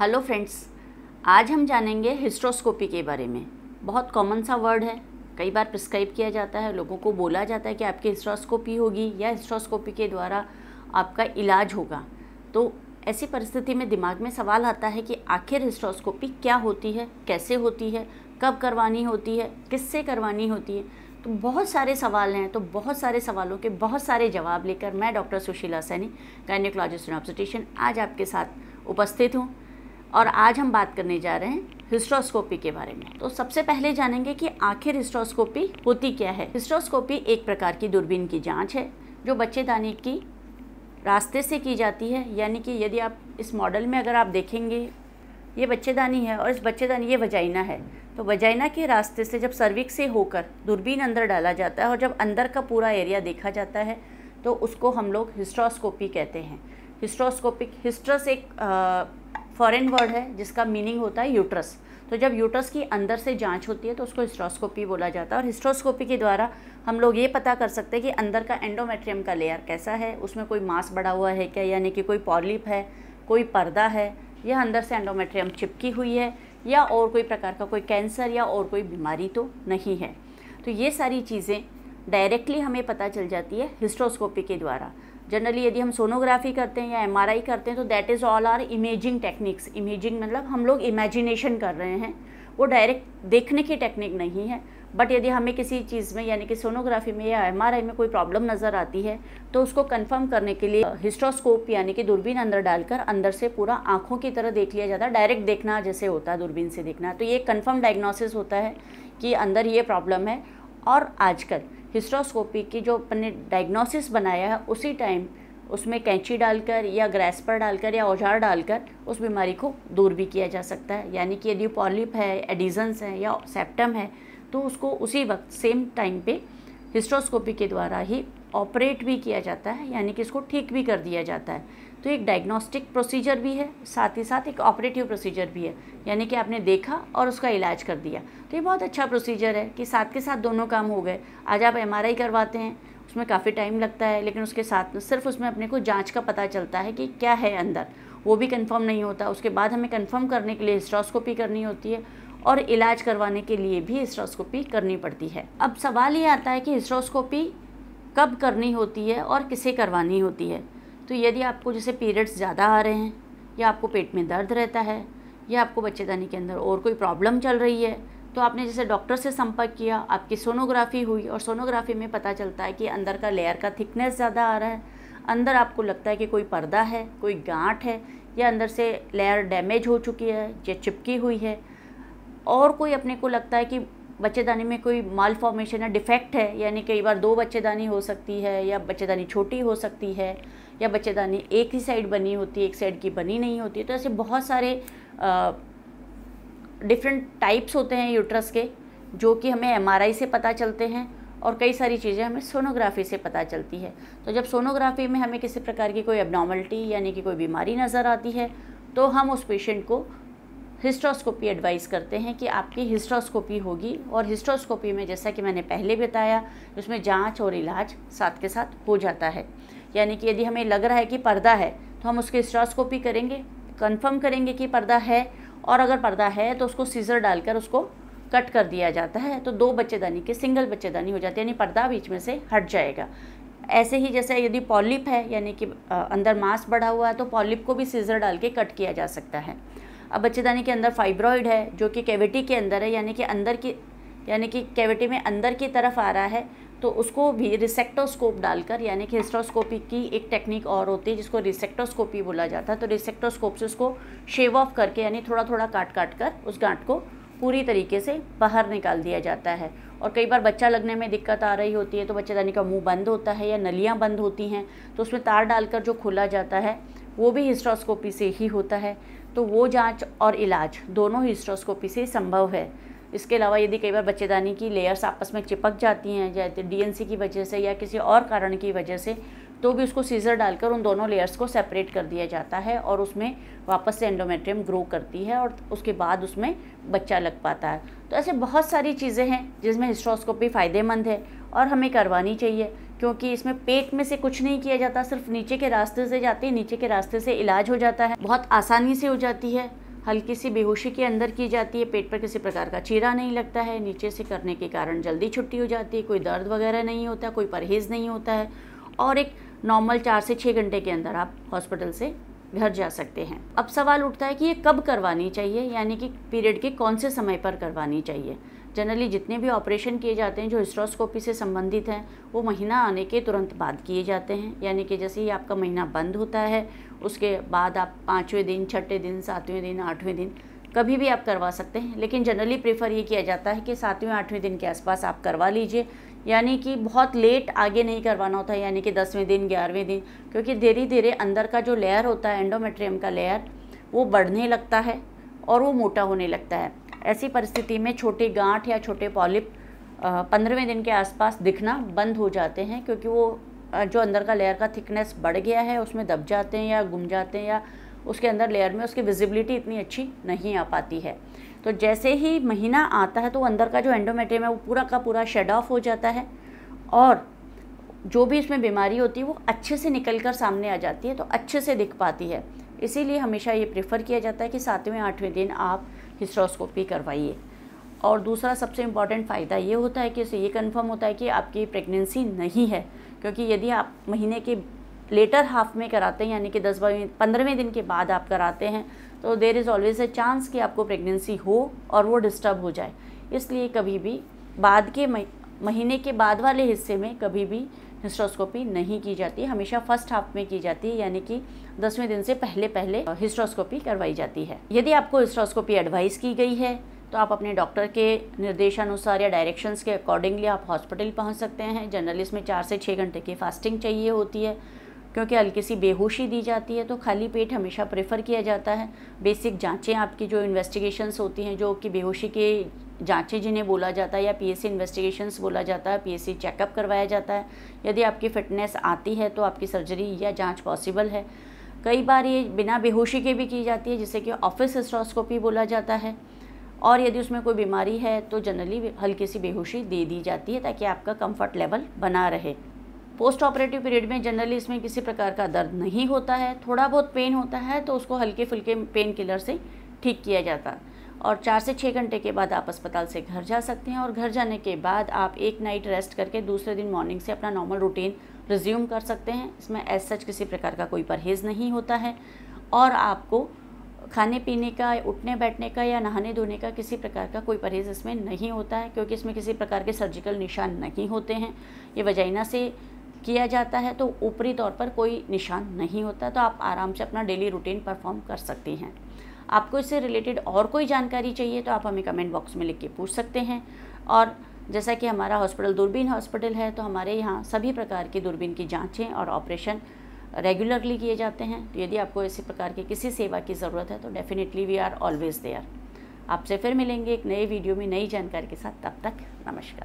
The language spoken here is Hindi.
हेलो फ्रेंड्स आज हम जानेंगे हिस्ट्रोस्कोपी के बारे में बहुत कॉमन सा वर्ड है कई बार प्रिस्क्राइब किया जाता है लोगों को बोला जाता है कि आपकी हिस्ट्रोस्कोपी होगी या हिस्ट्रोस्कोपी के द्वारा आपका इलाज होगा तो ऐसी परिस्थिति में दिमाग में सवाल आता है कि आखिर हिस्ट्रोस्कोपी क्या होती है कैसे होती है कब करवानी होती है किससे करवानी होती है तो बहुत सारे सवाल हैं तो बहुत सारे सवालों के बहुत सारे जवाब लेकर मैं doctor Sushila Saini gynaecologist and obstetrician आज आपके साथ उपस्थित हूँ और आज हम बात करने जा रहे हैं हिस्ट्रोस्कोपी के बारे में तो सबसे पहले जानेंगे कि आखिर हिस्ट्रोस्कोपी होती क्या है हिस्ट्रोस्कोपी एक प्रकार की दूरबीन की जांच है जो बच्चेदानी की रास्ते से की जाती है यानी कि यदि आप इस मॉडल में अगर आप देखेंगे ये बच्चेदानी है और इस बच्चेदानी ये वजाइना है तो वजाइना के रास्ते से जब सर्विक से होकर दूरबीन अंदर डाला जाता है और जब अंदर का पूरा एरिया देखा जाता है तो उसको हम लोग हिस्ट्रोस्कोपी कहते हैं हिस्ट्रोस्कोपिक हिस्ट्रस एक आ, फॉरेन वर्ड है जिसका मीनिंग होता है यूट्रस तो जब यूट्रस की अंदर से जांच होती है तो उसको हिस्ट्रोस्कोपी बोला जाता है और हिस्ट्रोस्कोपी के द्वारा हम लोग ये पता कर सकते हैं कि अंदर का एंडोमेट्रियम का लेयर कैसा है उसमें कोई मांस बढ़ा हुआ है क्या यानी कि कोई पॉलिप है कोई पर्दा है या अंदर से एंडोमेट्रियम चिपकी हुई है या और कोई प्रकार का कोई कैंसर या और कोई बीमारी तो नहीं है तो ये सारी चीज़ें डायरेक्टली हमें पता चल जाती है हिस्ट्रोस्कोपी के द्वारा जनरली यदि हम सोनोग्राफी करते हैं या एमआरआई करते हैं तो that is all are imaging techniques imaging मतलब हम लोग इमेजिनेशन कर रहे हैं वो डायरेक्ट देखने की टेक्निक नहीं है बट यदि हमें किसी चीज़ में यानी कि सोनोग्राफी में या एमआरआई में कोई प्रॉब्लम नज़र आती है तो उसको कंफर्म करने के लिए हिस्ट्रोस्कोप यानी कि दूरबीन अंदर डालकर अंदर से पूरा आँखों की तरह देख लिया जाता है डायरेक्ट देखना जैसे होता है दूरबीन से देखना तो ये कन्फर्म डायग्नोसिस होता है कि अंदर ये प्रॉब्लम है और आजकल हिस्ट्रोस्कोपी की जो अपने डायग्नोसिस बनाया है उसी टाइम उसमें कैंची डालकर या ग्रेस्पर डालकर या औजार डालकर उस बीमारी को दूर भी किया जा सकता है यानी कि यदि पॉलिप है एडिजन्स है या सेप्टम है तो उसको उसी वक्त सेम टाइम पे हिस्ट्रोस्कोपी के द्वारा ही ऑपरेट भी किया जाता है यानी कि इसको ठीक भी कर दिया जाता है तो एक डायग्नोस्टिक प्रोसीजर भी है साथ ही साथ एक ऑपरेटिव प्रोसीजर भी है यानी कि आपने देखा और उसका इलाज कर दिया तो ये बहुत अच्छा प्रोसीजर है कि साथ के साथ दोनों काम हो गए आज आप एम करवाते हैं उसमें काफ़ी टाइम लगता है लेकिन उसके साथ सिर्फ उसमें अपने को जाँच का पता चलता है कि क्या है अंदर वो भी कन्फर्म नहीं होता उसके बाद हमें कन्फर्म करने के लिए हिस्ट्रोस्कोपी करनी होती है और इलाज करवाने के लिए भी हिस्ट्रोस्कोपी करनी पड़ती है अब सवाल ये आता है कि हिस्ट्रोस्कोपी कब करनी होती है और किसे करवानी होती है तो यदि आपको जैसे पीरियड्स ज़्यादा आ रहे हैं या आपको पेट में दर्द रहता है या आपको बच्चेदानी के अंदर और कोई प्रॉब्लम चल रही है तो आपने जैसे डॉक्टर से संपर्क किया आपकी सोनोग्राफी हुई और सोनोग्राफी में पता चलता है कि अंदर का लेयर का थिकनेस ज़्यादा आ रहा है अंदर आपको लगता है कि कोई पर्दा है कोई गांठ है या अंदर से लेयर डैमेज हो चुकी है या चिपकी हुई है और कोई अपने को लगता है कि बच्चेदानी में कोई माल फॉर्मेशन या डिफेक्ट है यानी कई बार दो बच्चेदानी हो सकती है या बच्चेदानी छोटी हो सकती है या बच्चेदानी एक ही साइड बनी होती है एक साइड की बनी नहीं होती तो ऐसे बहुत सारे डिफरेंट टाइप्स होते हैं यूट्रस के जो कि हमें एम से पता चलते हैं और कई सारी चीज़ें हमें सोनोग्राफी से पता चलती है तो जब सोनोग्राफी में हमें किसी प्रकार की कोई एबनॉर्मलिटी यानी कि कोई बीमारी नज़र आती है तो हम उस पेशेंट को हिस्ट्रोस्कोपी एडवाइस करते हैं कि आपकी हिस्ट्रोस्कोपी होगी और हिस्ट्रोस्कोपी में जैसा कि मैंने पहले बताया उसमें जांच और इलाज साथ के साथ हो जाता है यानी कि यदि हमें लग रहा है कि पर्दा है तो हम उसकी हिस्ट्रोस्कोपी करेंगे कंफर्म करेंगे कि पर्दा है और अगर पर्दा है तो उसको सीज़र डालकर उसको कट कर दिया जाता है तो दो बच्चेदानी के सिंगल बच्चेदानी हो जाती है यानी पर्दा बीच में से हट जाएगा ऐसे ही जैसे यदि पॉलिप है यानी कि अंदर मांस बढ़ा हुआ है तो पॉलिप को भी सीज़र डाल के कट किया जा सकता है अब बच्चेदानी के अंदर फाइब्रॉइड है जो कि कैविटी के अंदर है यानी कि अंदर की यानी कि कैविटी में अंदर की तरफ आ रहा है तो उसको भी रिसेक्टोस्कोप डालकर यानी कि हिस्ट्रोस्कोपी की एक टेक्निक और होती है जिसको रिसेक्टोस्कोपी बोला जाता है तो रिसेक्टोस्कोप से उसको शेव ऑफ करके यानी थोड़ा थोड़ा काट काट कर उस गांठ को पूरी तरीके से बाहर निकाल दिया जाता है और कई बार बच्चा लगने में दिक्कत आ रही होती है तो बच्चेदानी का मुँह बंद होता है या नलियाँ बंद होती हैं तो उसमें तार डालकर जो खोला जाता है वो भी हिस्ट्रोस्कोपी से ही होता है तो वो जांच और इलाज दोनों हिस्ट्रोस्कोपी से संभव है इसके अलावा यदि कई बार बच्चेदानी की लेयर्स आपस में चिपक जाती हैं या डीएनसी तो की वजह से या किसी और कारण की वजह से तो भी उसको सीज़र डालकर उन दोनों लेयर्स को सेपरेट कर दिया जाता है और उसमें वापस से एंडोमेट्रियम ग्रो करती है और उसके बाद उसमें बच्चा लग पाता है तो ऐसे बहुत सारी चीज़ें हैं जिसमें हिस्ट्रोस्कोपी फ़ायदेमंद है और हमें करवानी चाहिए क्योंकि इसमें पेट में से कुछ नहीं किया जाता सिर्फ नीचे के रास्ते से जाते हैं नीचे के रास्ते से इलाज हो जाता है बहुत आसानी से हो जाती है हल्की सी बेहोशी के अंदर की जाती है पेट पर किसी प्रकार का चीरा नहीं लगता है नीचे से करने के कारण जल्दी छुट्टी हो जाती है कोई दर्द वगैरह नहीं होता कोई परहेज़ नहीं होता है और एक नॉर्मल चार से छः घंटे के अंदर आप हॉस्पिटल से घर जा सकते हैं अब सवाल उठता है कि ये कब करवानी चाहिए यानी कि पीरियड के कौन से समय पर करवानी चाहिए जनरली जितने भी ऑपरेशन किए जाते हैं जो हिस्ट्रोस्कोपी से संबंधित हैं वो महीना आने के तुरंत बाद किए जाते हैं यानी कि जैसे ही आपका महीना बंद होता है उसके बाद आप पाँचवें दिन छठे दिन सातवें दिन आठवें दिन कभी भी आप करवा सकते हैं लेकिन जनरली प्रेफर ये किया जाता है कि सातवें आठवें दिन के आसपास आप करवा लीजिए यानी कि बहुत लेट आगे नहीं करवाना होता है यानी कि दसवें दिन ग्यारहवें दिन क्योंकि धीरे धीरे अंदर का जो लेयर होता है एंडोमेट्रियम का लेयर वो बढ़ने लगता है और वो मोटा होने लगता है ऐसी परिस्थिति में छोटे गांठ या छोटे पॉलिप पंद्रहवें दिन के आसपास दिखना बंद हो जाते हैं क्योंकि वो जो अंदर का लेयर का थिकनेस बढ़ गया है उसमें दब जाते हैं या गुम जाते हैं या उसके अंदर लेयर में उसकी विजिबिलिटी इतनी अच्छी नहीं आ पाती है तो जैसे ही महीना आता है तो अंदर का जो एंडोमेट्रियम है वो पूरा का पूरा शेड ऑफ हो जाता है और जो भी इसमें बीमारी होती है वो अच्छे से निकल कर सामने आ जाती है तो अच्छे से दिख पाती है इसीलिए हमेशा ये प्रेफर किया जाता है कि सातवें आठवें दिन आप हिस्ट्रोस्कोपी करवाइए और दूसरा सबसे इम्पॉर्टेंट फ़ायदा ये होता है कि इससे ये कन्फर्म होता है कि आपकी प्रेगनेंसी नहीं है क्योंकि यदि आप महीने के लेटर हाफ में कराते हैं यानी कि दस पंद्रहवें दिन के बाद आप कराते हैं तो there is always a chance कि आपको प्रेगनेंसी हो और वो डिस्टर्ब हो जाए इसलिए कभी भी बाद के महीने के बाद वाले हिस्से में कभी भी हिस्ट्रोस्कोपी नहीं की जाती हमेशा फर्स्ट हाफ में की जाती है यानी कि दसवें दिन से पहले पहले हिस्ट्रोस्कोपी करवाई जाती है यदि आपको हिस्ट्रोस्कोपी एडवाइस की गई है तो आप अपने डॉक्टर के निर्देशानुसार या डायरेक्शंस के अकॉर्डिंगली आप हॉस्पिटल पहुंच सकते हैं जनरली इसमें चार से छः घंटे की फास्टिंग चाहिए होती है क्योंकि हल्की सी बेहोशी दी जाती है तो खाली पेट हमेशा प्रेफर किया जाता है बेसिक जांचें आपकी जो इन्वेस्टिगेशंस होती हैं जो कि बेहोशी के जांचें जिन्हें बोला जाता है या पीएससी इन्वेस्टिगेशंस बोला जाता है पीएससी चेकअप करवाया जाता है यदि आपकी फ़िटनेस आती है तो आपकी सर्जरी या जांच पॉसिबल है कई बार ये बिना बेहोशी के भी की जाती है जिसे कि ऑफिस हिस्ट्रोस्कोपी बोला जाता है और यदि उसमें कोई बीमारी है तो जनरली हल्की सी बेहोशी दे दी जाती है ताकि आपका कम्फर्ट लेवल बना रहे पोस्ट ऑपरेटिव पीरियड में जनरली इसमें किसी प्रकार का दर्द नहीं होता है थोड़ा बहुत पेन होता है तो उसको हल्के फुल्के पेन किलर से ठीक किया जाता है और चार से छः घंटे के बाद आप अस्पताल से घर जा सकते हैं और घर जाने के बाद आप एक नाइट रेस्ट करके दूसरे दिन मॉर्निंग से अपना नॉर्मल रूटीन रिज्यूम कर सकते हैं इसमें एज सच किसी प्रकार का कोई परहेज़ नहीं होता है और आपको खाने पीने का उठने बैठने का या नहाने धोने का किसी प्रकार का कोई परहेज़ इसमें नहीं होता है क्योंकि इसमें किसी प्रकार के सर्जिकल निशान नहीं होते हैं ये वजाइना से किया जाता है तो ऊपरी तौर पर कोई निशान नहीं होता तो आप आराम से अपना डेली रूटीन परफॉर्म कर सकती हैं आपको इससे रिलेटेड और कोई जानकारी चाहिए तो आप हमें कमेंट बॉक्स में लिख के पूछ सकते हैं और जैसा कि हमारा हॉस्पिटल दूरबीन हॉस्पिटल है तो हमारे यहाँ सभी प्रकार की दूरबीन की जाँचें और ऑपरेशन रेगुलरली किए जाते हैं तो यदि आपको इसी प्रकार की किसी सेवा की ज़रूरत है तो definitely we are always there आपसे फिर मिलेंगे एक नए वीडियो में नई जानकारी के साथ तब तक नमस्कार